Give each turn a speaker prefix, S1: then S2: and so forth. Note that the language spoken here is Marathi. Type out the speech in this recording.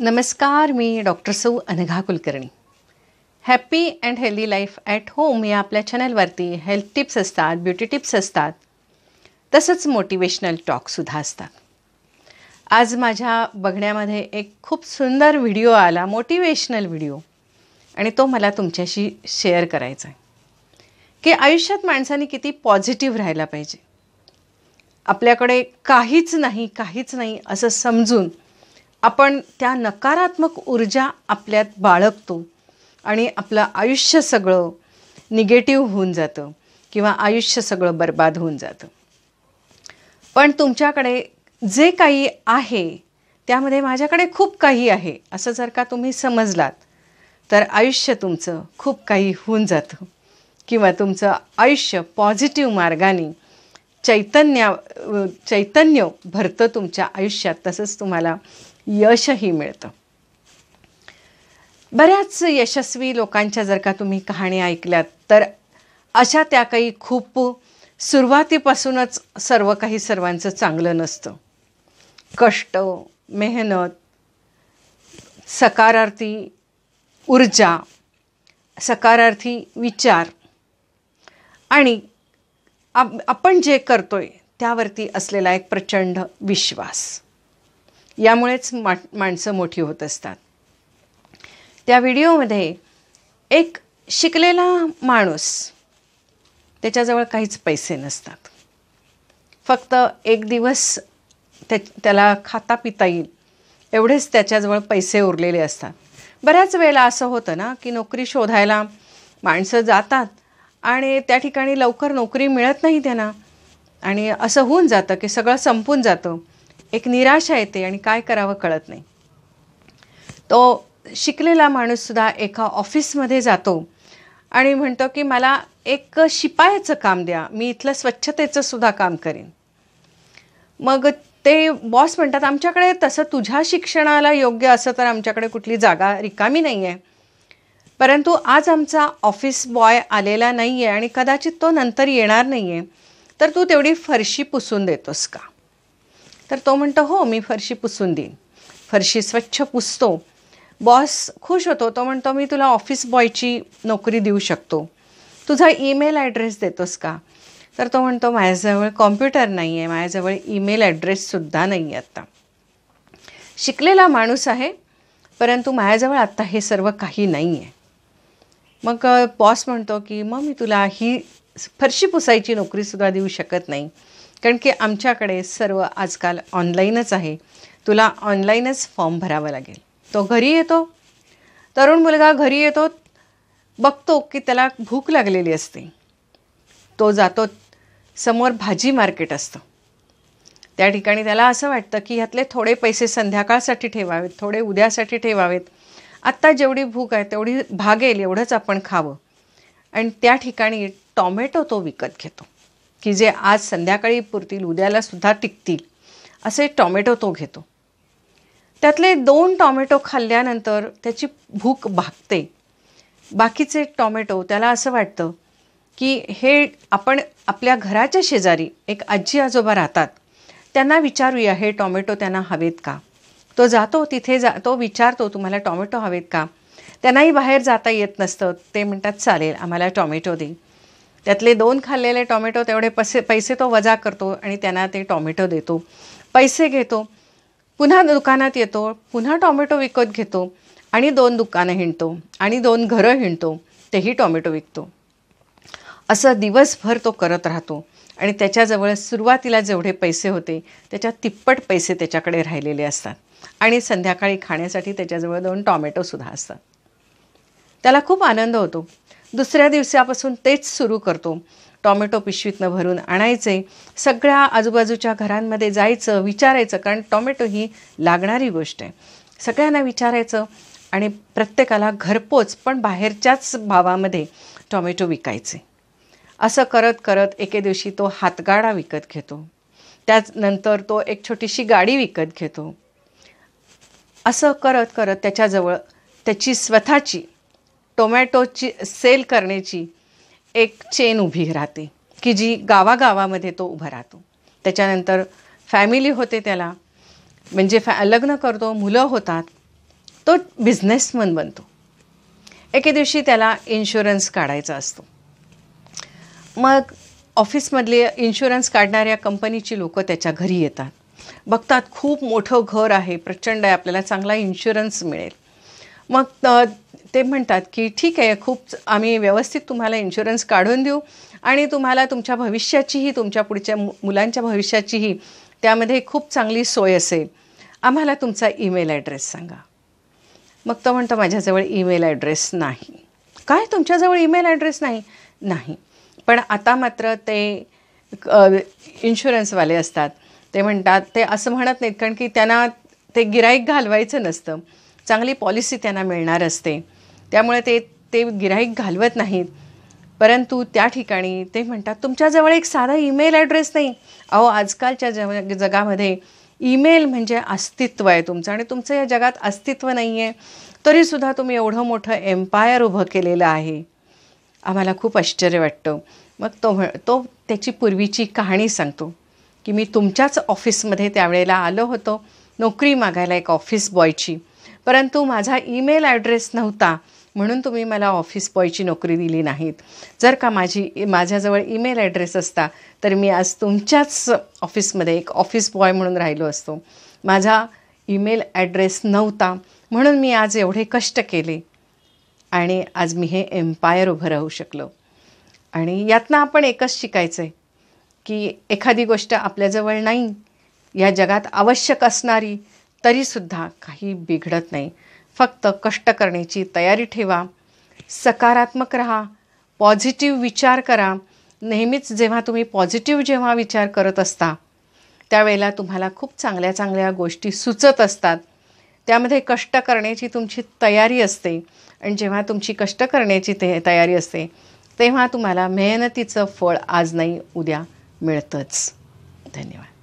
S1: नमस्कार मी डॉक्टर सौ Anagha Kulkarni happy and healthy life at home या आपल्या चॅनलवरती हेल्थ टिप्स असतात ब्युटी टिप्स असतात तसंच मोटिवेशनल टॉकसुद्धा असतात आज माझ्या बघण्यामध्ये एक खूप सुंदर व्हिडिओ आला मोटिवेशनल व्हिडिओ आणि तो मला तुमच्याशी शेअर करायचा आहे की आयुष्यात माणसाने किती पॉझिटिव्ह राहायला पाहिजे आपल्याकडे काहीच नाही काहीच नाही असं समजून आपण त्या नकारात्मक ऊर्जा आपल्यात बाळगतो आणि आपलं आयुष्य सगळं निगेटिव्ह होऊन जातं किंवा आयुष्य सगळं बर्बाद होऊन जातं पण तुमच्याकडे जे काही आहे त्यामध्ये माझ्याकडे खूप काही आहे असं जर का तुम्ही समजलात तर आयुष्य तुमचं खूप काही होऊन जातं किंवा तुमचं आयुष्य पॉझिटिव्ह मार्गाने चैतन्या चैतन्य भरतं तुमच्या आयुष्यात तसंच तुम्हाला यशही मिळतं बऱ्याच यशस्वी लोकांच्या जर का तुम्ही कहाणी ऐकल्यात तर अशा त्या काही खूप सुरुवातीपासूनच सर्व काही सर्वांचं चांगलं नसतं कष्ट मेहनत सकारार्थी ऊर्जा सकारार्थी विचार आणि आप आपण जे करतोय त्यावरती असलेला एक प्रचंड विश्वास यामुळेच मा माणसं मोठी होत असतात त्या व्हिडिओमध्ये एक शिकलेला माणूस त्याच्याजवळ काहीच पैसे नसतात फक्त एक दिवस त्या त्याला खाता पिता येईल एवढेच त्याच्याजवळ पैसे उरलेले असतात बऱ्याच वेळेला असं होतं ना की नोकरी शोधायला माणसं जातात आणि त्या ठिकाणी लवकर नोकरी मिळत नाही त्यांना आणि असं होऊन जातं की सगळं संपून जातं एक निराशा येते आणि काय करावं कळत नाही तो शिकलेला माणूससुद्धा एका ऑफिसमध्ये जातो आणि म्हणतो की मला एक शिपायाचं काम द्या मी इथलं स्वच्छतेचं सुद्धा काम करीन मग ते बॉस म्हणतात आमच्याकडे तसं तुझ्या शिक्षणाला योग्य असं तर आमच्याकडे कुठली जागा रिकामी नाही आहे परंतु आज आमचा ऑफिस बॉय आलेला नाही आहे आणि कदाचित तो नंतर येणार नाही आहे तर तू तेवढी फरशी पुसून देतोस का तर तो म्हणतो हो मी फरशी पुसून देईन फरशी स्वच्छ पुसतो बॉस खुश होतो तो म्हणतो मी तुला ऑफिस बॉयची नोकरी देऊ शकतो तुझा ईमेल ॲड्रेस देतोस का तर तो म्हणतो माझ्याजवळ कॉम्प्युटर नाही आहे माझ्याजवळ ईमेल ॲड्रेससुद्धा नाही आहे आत्ता शिकलेला माणूस आहे परंतु माझ्याजवळ आत्ता हे सर्व काही नाही आहे मग बॉस म्हणतो की मग मी तुला ही फरशी पुसायची नोकरीसुद्धा देऊ शकत नाही कारण की आमच्याकडे सर्व आजकाल ऑनलाईनच आहे तुला ऑनलाईनच फॉर्म भरावा लागेल तो घरी येतो तरुण मुलगा घरी येतो बघतो की त्याला भूक लागलेली असते तो जातो समोर भाजी मार्केट असतं त्या ठिकाणी त्याला असं वाटतं की ह्यातले थोडे पैसे संध्याकाळसाठी ठेवावेत थोडे उद्यासाठी ठेवावेत आत्ता जेवढी भूक आहे तेवढी भागेल एवढंच आपण खावं आणि त्या ठिकाणी टॉमॅटो तो विकत घेतो की जे आज संध्याकाळी पुरतील उद्याला सुद्धा टिकतील असे टॉमॅटो तो घेतो त्यातले दोन टॉमॅटो खाल्ल्यानंतर त्याची भूक भागते बाकीचे टॉमॅटो त्याला असं वाटतं की हे आपण आपल्या घराच्या शेजारी एक आजी आजोबा राहतात त्यांना विचारूया हे टॉमॅटो त्यांना हवेत का तो जातो तिथे जा तो विचारतो तुम्हाला टॉमॅटो हवेत का त्यांनाही बाहेर जाता येत नसतं ते म्हणतात चालेल आम्हाला टॉमॅटो दे त्यातले दोन खाल्लेले टॉमॅटो तेवढे पैसे पैसे तो वजा करतो आणि त्यांना ते टॉमॅटो देतो पैसे घेतो पुन्हा दुकानात येतो पुन्हा टॉमॅटो विकत घेतो आणि दोन दुकानं हिंडतो आणि दोन घरं हिंडतो तेही टॉमॅटो विकतो असं दिवसभर तो करत राहतो आणि त्याच्याजवळ सुरुवातीला जेवढे पैसे होते त्याच्या तिप्पट पैसे त्याच्याकडे राहिलेले असतात आणि संध्याकाळी खाण्यासाठी त्याच्याजवळ दोन टॉमॅटोसुद्धा असतात त्याला खूप आनंद होतो दुसऱ्या दिवसापासून तेच सुरू करतो टॉमॅटो पिशवीतनं भरून आणायचे सगळ्या आजूबाजूच्या घरांमध्ये जायचं विचारायचं कारण टॉमॅटो ही लागणारी गोष्ट आहे सगळ्यांना विचारायचं आणि प्रत्येकाला घरपोच पण बाहेरच्याच भावामध्ये टॉमॅटो विकायचे असं करत करत एके दिवशी तो हातगाडा विकत घेतो त्याचनंतर तो एक छोटीशी गाडी विकत घेतो असं करत करत त्याच्याजवळ त्याची स्वतःची टोमॅटोची सेल करण्याची एक चेन उभी राहते की जी गावागावामध्ये तो उभा राहतो त्याच्यानंतर फॅमिली होते त्याला म्हणजे फॅ लग्न करतो मुलं होतात तो बिझनेसमन बनतो एके दिवशी त्याला इन्शुरन्स काढायचा असतो मग ऑफिसमधले इन्शुरन्स काढणाऱ्या कंपनीची लोकं त्याच्या घरी येतात बघतात खूप मोठं घर आहे प्रचंड आहे आपल्याला चांगला इन्शुरन्स मिळेल मग ते म्हणतात की ठीक आहे खूप आम्ही व्यवस्थित तुम्हाला इन्शुरन्स काढून देऊ आणि तुम्हाला तुमच्या भविष्याचीही तुमच्या पुढच्या मुलांच्या भविष्याचीही त्यामध्ये खूप चांगली सोय असेल आम्हाला तुमचा ईमेल ॲड्रेस सांगा मग तो म्हणतो माझ्याजवळ ईमेल ॲड्रेस नाही काय तुमच्याजवळ ईमेल ॲड्रेस नाही नाही पण आता मात्र ते इन्शुरन्सवाले असतात ते म्हणतात ते असं म्हणत नाहीत कारण की त्यांना ते गिराईक घालवायचं नसतं चांगली पॉलिसी त्यांना मिळणार असते त्यामुळे ते ते गिराईक घालवत नाहीत परंतु त्या ठिकाणी ते म्हणतात तुमच्याजवळ एक साधा ईमेल ॲड्रेस नाही अहो आजकालच्या जग जगामध्ये ईमेल म्हणजे अस्तित्व आहे तुमचं आणि तुमचं या जगात अस्तित्व नाही आहे तरीसुद्धा तुम्ही एवढं मोठं एम्पायर उभं केलेलं आहे आम्हाला खूप आश्चर्य वाटतं मग तो तो त्याची पूर्वीची कहाणी सांगतो की मी तुमच्याच ऑफिसमध्ये त्यावेळेला आलो होतो नोकरी मागायला एक ऑफिस बॉयची परंतु माझा ईमेल ॲड्रेस नव्हता म्हणून तुम्ही मला ऑफिस बॉयची नोकरी दिली नाहीत जर का माझी माझ्याजवळ ईमेल ॲड्रेस असता तर मी आज तुमच्याच ऑफिसमध्ये एक ऑफिस बॉय म्हणून राहिलो असतो माझा ईमेल ॲड्रेस नव्हता म्हणून मी आज एवढे कष्ट केले आणि आज मी हे एम्पायर उभं राहू शकलो आणि यातनं आपण एकच शिकायचं आहे की एखादी गोष्ट आपल्याजवळ नाही या जगात आवश्यक असणारी तरीसुद्धा काही बिघडत नाही फक्त कष्ट करण्याची तयारी ठेवा सकारात्मक राहा पॉझिटिव्ह विचार करा नेहमीच जेव्हा तुम्ही पॉझिटिव्ह जेव्हा विचार करत असता त्यावेळेला तुम्हाला खूप चांगल्या चांगल्या गोष्टी सुचत असतात त्यामध्ये कष्ट करण्याची तुमची तयारी असते आणि जेव्हा तुमची कष्ट करण्याची ते तयारी असते तेव्हा तुम्हाला मेहनतीचं फळ आज नाही उद्या मिळतंच धन्यवाद